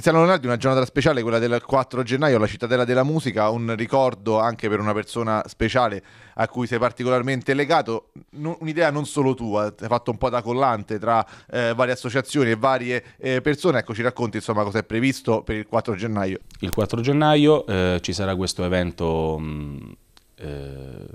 Tiziano Leonardi, una giornata speciale, quella del 4 gennaio alla Cittadella della Musica, un ricordo anche per una persona speciale a cui sei particolarmente legato, un'idea non solo tua, hai fatto un po' da collante tra eh, varie associazioni e varie eh, persone, ecco ci racconti insomma cosa è previsto per il 4 gennaio. Il 4 gennaio eh, ci sarà questo evento mh, mm, eh,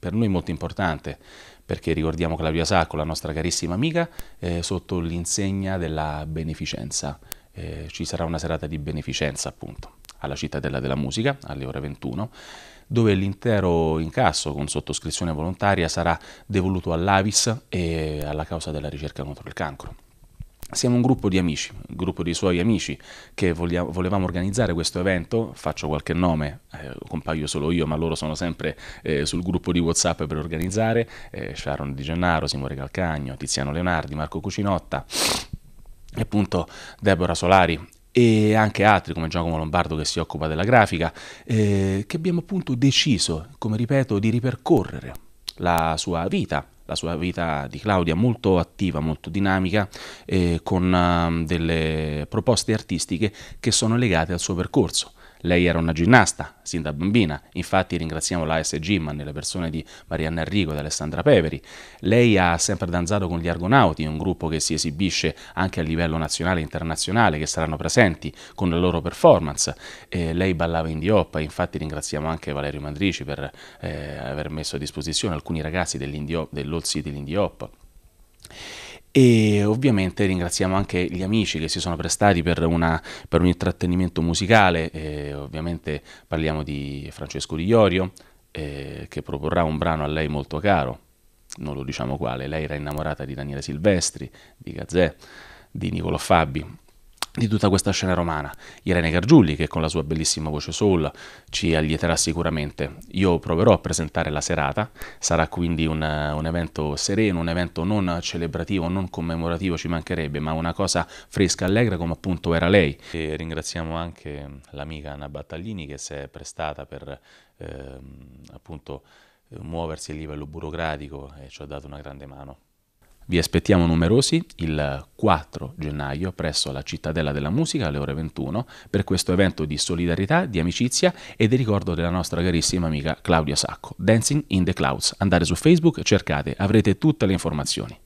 per noi molto importante perché ricordiamo Claudia Sacco, la nostra carissima amica, eh, sotto l'insegna della beneficenza eh, ci sarà una serata di beneficenza appunto alla Cittadella della Musica alle ore 21 dove l'intero incasso con sottoscrizione volontaria sarà devoluto all'Avis e alla causa della ricerca contro il cancro. Siamo un gruppo di amici, un gruppo di suoi amici che vogliamo, volevamo organizzare questo evento, faccio qualche nome, eh, compaio solo io, ma loro sono sempre eh, sul gruppo di Whatsapp per organizzare, eh, Sharon Di Gennaro, Simone Calcagno, Tiziano Leonardi, Marco Cucinotta, appunto Deborah Solari e anche altri come Giacomo Lombardo che si occupa della grafica, eh, che abbiamo appunto deciso, come ripeto, di ripercorrere la sua vita, la sua vita di Claudia molto attiva, molto dinamica, eh, con um, delle proposte artistiche che sono legate al suo percorso. Lei era una ginnasta, sin da bambina, infatti ringraziamo la S. ma nella persone di Marianna Enrico e Alessandra Peveri. Lei ha sempre danzato con gli Argonauti, un gruppo che si esibisce anche a livello nazionale e internazionale, che saranno presenti con le loro performance. Eh, lei ballava in dioppa, infatti ringraziamo anche Valerio Mandrici per eh, aver messo a disposizione alcuni ragazzi dell'Old City dell'Indiop e ovviamente ringraziamo anche gli amici che si sono prestati per, una, per un intrattenimento musicale, eh, ovviamente parliamo di Francesco Ligliorio eh, che proporrà un brano a lei molto caro, non lo diciamo quale, lei era innamorata di Daniele Silvestri, di Gazzè, di Niccolò Fabi, di tutta questa scena romana. Irene Gargiulli, che con la sua bellissima voce soul ci allieterà sicuramente. Io proverò a presentare la serata, sarà quindi un, un, evento sereno, un evento non celebrativo, non commemorativo, ci mancherebbe, ma una cosa fresca, e allegra come appunto era lei. E ringraziamo anche l'amica Anna Battaglini che si è prestata per eh, appunto muoversi a livello burocratico e ci ha dato una grande mano. Vi aspettiamo numerosi il 4 gennaio presso la Cittadella della Musica alle ore 21 per questo evento di solidarietà, di amicizia e di ricordo della nostra carissima amica Claudia Sacco. Dancing in the Clouds. Andate su Facebook, cercate, avrete tutte le informazioni.